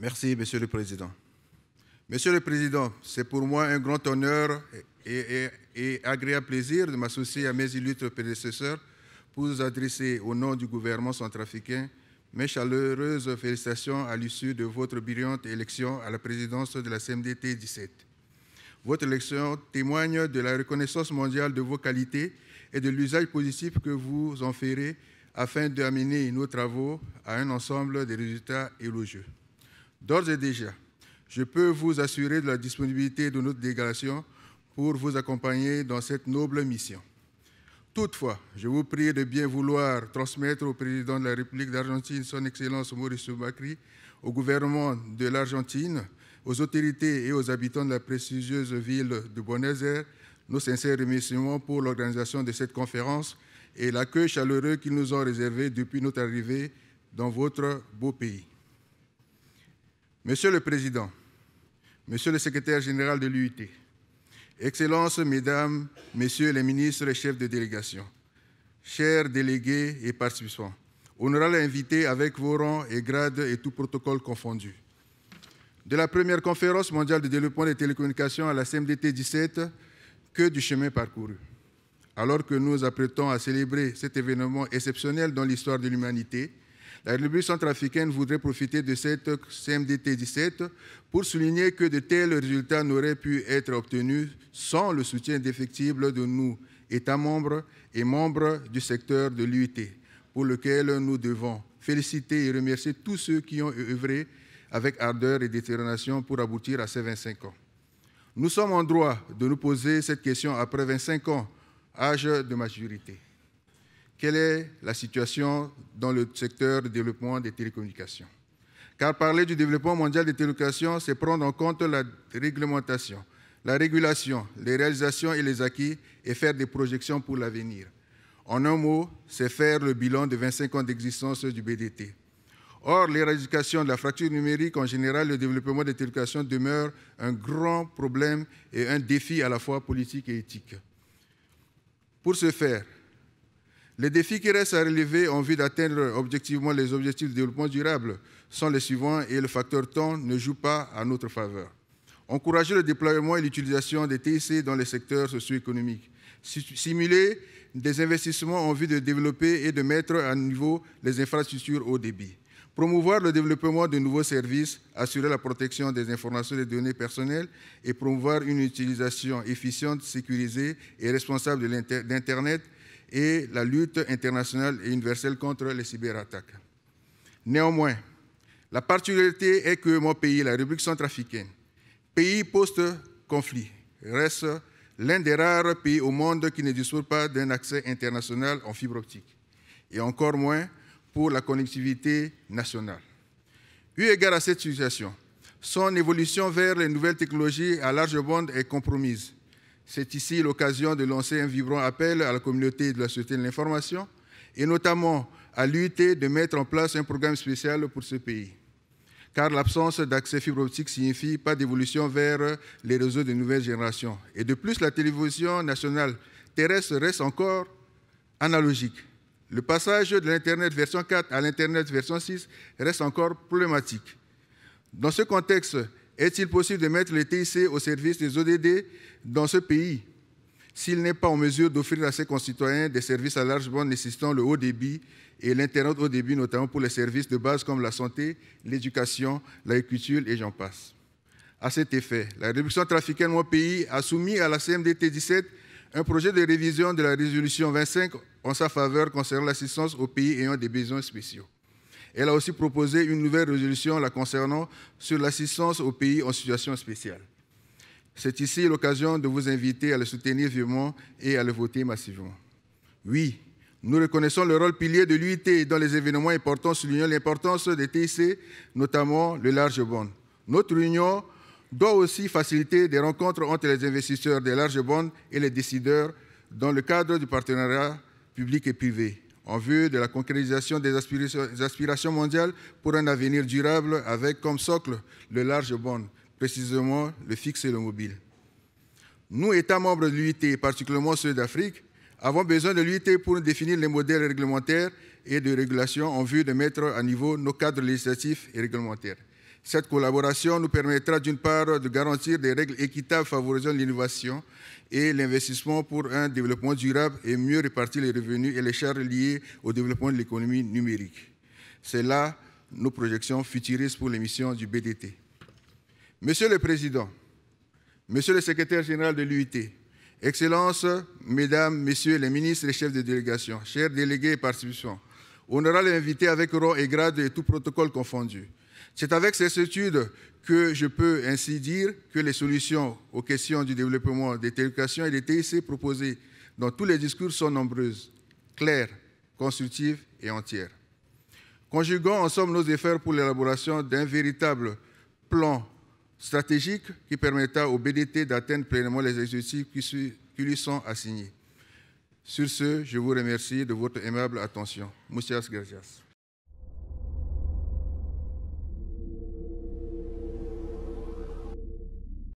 Merci, Monsieur le Président. Monsieur le Président, c'est pour moi un grand honneur et, agréable plaisir de m'associer à mes illustres prédécesseurs pour vous adresser au nom du gouvernement centrafricain mes chaleureuses félicitations à l'issue de votre brillante élection à la présidence de la CMDT 17. Votre élection témoigne de la reconnaissance mondiale de vos qualités et de l'usage positif que vous en ferez afin d'amener nos travaux à un ensemble de résultats élogieux. D'ores et déjà, je peux vous assurer de la disponibilité de notre délégation pour vous accompagner dans cette noble mission. Toutefois, je vous prie de bien vouloir transmettre au président de la République d'Argentine, son Excellence Mauricio Macri, au gouvernement de l'Argentine, aux autorités et aux habitants de la prestigieuse ville de Buenos Aires nos sincères remerciements pour l'organisation de cette conférence et l'accueil chaleureux qu'ils nous ont réservé depuis notre arrivée dans votre beau pays. Monsieur le Président, Monsieur le Secrétaire général de l'UIT, Excellences, Mesdames, Messieurs les ministres et chefs de délégation, chers délégués et participants, honorables invités avec vos rangs et grades et tout protocole confondu. De la première conférence mondiale de développement des télécommunications à la CMDT 17, que du chemin parcouru. Alors que nous apprêtons à célébrer cet événement exceptionnel dans l'histoire de l'humanité, euh, La République centrafricaine voudrait profiter de cette CMDT 17 pour souligner que de tels résultats n'auraient pu être obtenus sans le soutien défectible de nous, États membres et membres du secteur de l'UIT, pour lequel nous devons féliciter et remercier tous ceux qui ont œuvré avec ardeur et détermination pour aboutir à ces 25 ans. Nous sommes en droit de nous poser cette question après 25 ans, âge de maturité quelle est la situation dans le secteur du développement des télécommunications. Car parler du développement mondial des télécommunications, c'est prendre en compte la réglementation, la régulation, les réalisations et les acquis et faire des projections pour l'avenir. En un mot, c'est faire le bilan de 25 ans d'existence du BDT. Or, l'éradication de la fracture numérique, en général, le développement des télécommunications demeure un grand problème et un défi à la fois politique et éthique. Pour ce faire, les défis qui restent à relever en vue d'atteindre objectivement les objectifs de développement durable sont les suivants et le facteur temps ne joue pas à notre faveur. Encourager le déploiement et l'utilisation des TIC dans les secteurs socio-économiques. Simuler des investissements en vue de développer et de mettre à niveau les infrastructures haut débit promouvoir le développement de nouveaux services, assurer la protection des informations et des données personnelles et promouvoir une utilisation efficiente, sécurisée et responsable l'internet et la lutte internationale et universelle contre les cyberattaques. Néanmoins, la particularité est que mon pays, la République centrafricaine, pays post-conflit, reste l'un des rares pays au monde qui ne dispose pas d'un accès international en fibre optique, et encore moins pour la connectivité nationale. Eu égard à cette situation, son évolution vers les nouvelles technologies à large bande est compromise c'est ici l'occasion de lancer un vibrant appel à la communauté de la société de l'information et notamment à l'UT de mettre en place un programme spécial pour ce pays. Car l'absence d'accès fibre optique signifie pas d'évolution vers les réseaux de nouvelle génération. Et de plus, la télévision nationale terrestre reste encore analogique. Le passage de l'Internet version 4 à l'Internet version 6 reste encore problématique. Dans ce contexte, est-il possible de mettre le TIC au service des ODD dans ce pays s'il n'est pas en mesure d'offrir à ses concitoyens des services à large bande nécessitant le haut débit et l'Internet haut débit, notamment pour les services de base comme la santé, l'éducation, l'agriculture et j'en passe. À cet effet, la réduction trafiquée de mon pays a soumis à la CMDT 17 un projet de révision de la résolution 25 en sa faveur concernant l'assistance aux pays ayant des besoins spéciaux. Elle a aussi proposé une nouvelle résolution la concernant sur l'assistance aux pays en situation spéciale. C'est ici l'occasion de vous inviter à le soutenir vivement et à le voter massivement. Oui, nous reconnaissons le rôle pilier de l'UIT dans les événements importants, l'Union, l'importance des TIC, notamment le large bond. Notre union doit aussi faciliter des rencontres entre les investisseurs des larges bond et les décideurs dans le cadre du partenariat public et privé en vue de la concrétisation des aspirations mondiales pour un avenir durable avec comme socle le large bond, précisément le fixe et le mobile. Nous, États membres de l'UIT, particulièrement ceux d'Afrique, avons besoin de l'UIT pour définir les modèles réglementaires et de régulation en vue de mettre à niveau nos cadres législatifs et réglementaires. Cette collaboration nous permettra d'une part de garantir des règles équitables favorisant l'innovation et l'investissement pour un développement durable et mieux répartir les revenus et les charges liées au développement de l'économie numérique. C'est là nos projections futuristes pour l'émission du BDT. Monsieur le Président, Monsieur le Secrétaire général de l'UIT, Excellences, Mesdames, Messieurs les ministres et chefs de délégation, chers délégués et participants, aura l'invité avec rang et grade et tout protocole confondu. C'est avec ces études que je peux ainsi dire que les solutions aux questions du développement des télécommunications et des TIC proposées dans tous les discours sont nombreuses, claires, constructives et entières. Conjuguons ensemble nos efforts pour l'élaboration d'un véritable plan stratégique qui permettra au BDT d'atteindre pleinement les objectifs qui lui sont assignés. Sur ce, je vous remercie de votre aimable attention. Moussias gracias.